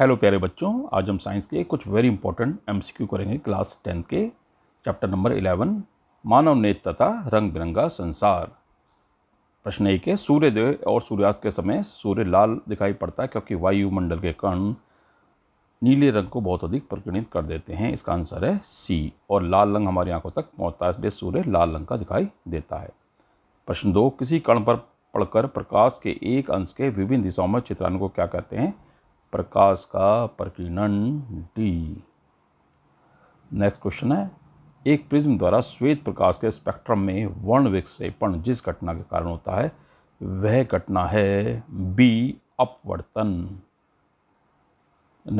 hello प्यारे बच्चों आज हम साइंस के कुछ वेरी इंपॉर्टेंट एमसीक्यू करेंगे क्लास टेंथ के चैप्टर नंबर इलेवन मानव नेत तथा रंग बिरंगा संसार प्रश्न एक है देव और सूर्यास्त के समय सूर्य लाल दिखाई पड़ता है क्योंकि वायुमंडल के कण नीले रंग को बहुत अधिक प्रगणित कर देते हैं इसका आंसर है सी और लाल रंग हमारी आंखों तक पहुँचता है इसलिए सूर्य लाल रंग का दिखाई देता है प्रश्न दो किसी कण पर पढ़कर प्रकाश के एक अंश के विभिन्न दिशाओं में चित्राणु को क्या कहते हैं प्रकाश का प्रकीर्णन डी नेक्स्ट क्वेश्चन है एक प्रिज्म द्वारा श्वेत प्रकाश के स्पेक्ट्रम में वर्ण विक्षेपण जिस घटना के कारण होता है वह घटना है बी अपवर्तन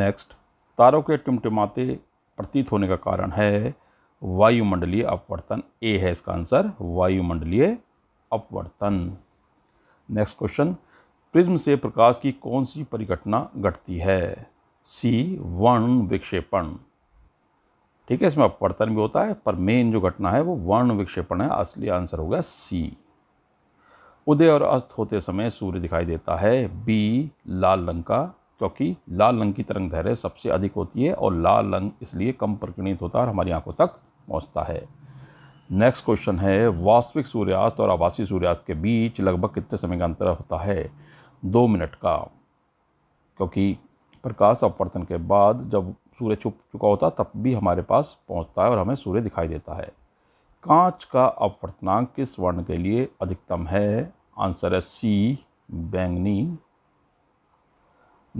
नेक्स्ट तारों के टिमटिमाते प्रतीत होने का कारण है वायुमंडलीय अपवर्तन ए है इसका आंसर वायुमंडलीय अपवर्तन नेक्स्ट क्वेश्चन प्रिज्म से प्रकाश की कौन सी परिघटना घटती है सी वर्ण विक्षेपण ठीक है इसमें अपवर्तन भी होता है पर मेन जो घटना है वो वर्ण विक्षेपण है असली आंसर होगा सी उदय और अस्त होते समय सूर्य दिखाई देता है बी लाल रंग का क्योंकि लाल रंग की तरंग धैर्य सबसे अधिक होती है और लाल रंग इसलिए कम प्रकणित होता है और हमारी आंखों तक पहुँचता है नेक्स्ट क्वेश्चन है वास्तविक सूर्यास्त और आभासी सूर्यास्त के बीच लगभग कितने समय का अंतर होता है दो मिनट का क्योंकि प्रकाश अपवर्तन के बाद जब सूर्य छुप चुका होता तब भी हमारे पास पहुंचता है और हमें सूर्य दिखाई देता है कांच का अपवर्तनांक किस वर्ण के लिए अधिकतम है आंसर है सी बैंगनी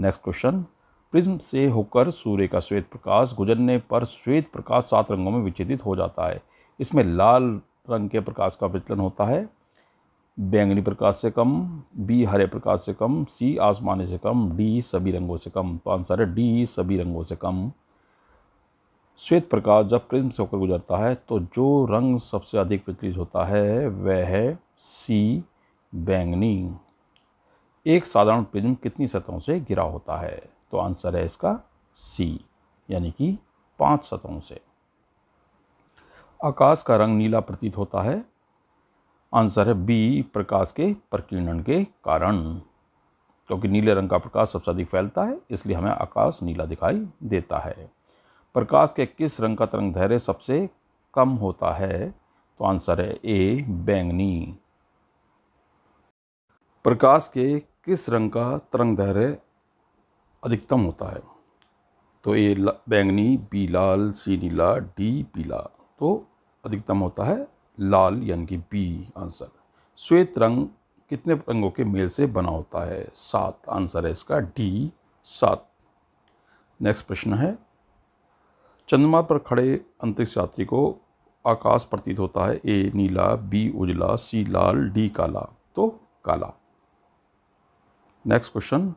नेक्स्ट क्वेश्चन प्रिज्म से होकर सूर्य का श्वेत प्रकाश गुजरने पर श्वेत प्रकाश सात रंगों में विचेदित हो जाता है इसमें लाल रंग के प्रकाश का विचलन होता है बैंगनी प्रकाश से कम बी हरे प्रकाश से कम सी आसमानी से कम डी सभी रंगों से कम तो आंसर है डी सभी रंगों से कम श्वेत प्रकाश जब प्रिज्म से होकर गुजरता है तो जो रंग सबसे अधिक विचलित होता है वह है सी बैंगनी एक साधारण प्रिज्म कितनी सतहों से घिरा होता है तो आंसर है इसका सी यानी कि पांच सतहों से आकाश का रंग नीला प्रतीत होता है आंसर है बी प्रकाश के प्रकीर्णन के कारण क्योंकि नीले रंग का प्रकाश सबसे अधिक फैलता है इसलिए हमें आकाश नीला दिखाई देता है प्रकाश के किस रंग का तरंग धैर्य सबसे कम होता है तो आंसर है ए बैंगनी प्रकाश के किस रंग का तरंग धैर्य अधिकतम होता है तो ए बैंगनी बी लाल सी नीला डी पीला तो अधिकतम होता है लाल यानी कि बी आंसर श्वेत रंग कितने रंगों के मेल से बना होता है सात आंसर है इसका डी सात नेक्स्ट प्रश्न है चंद्रमा पर खड़े अंतरिक्ष यात्री को आकाश प्रतीत होता है ए नीला बी उजला सी लाल डी काला तो काला नेक्स्ट क्वेश्चन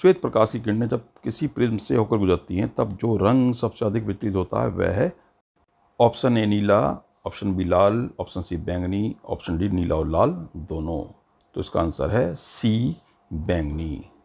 श्वेत प्रकाश की किरणें जब किसी प्रिज्म से होकर गुजरती हैं तब जो रंग सबसे अधिक वितरित होता है वह है ऑप्शन ए नीला ऑप्शन बी लाल ऑप्शन सी बैंगनी ऑप्शन डी नीला और लाल दोनों तो इसका आंसर है सी बैंगनी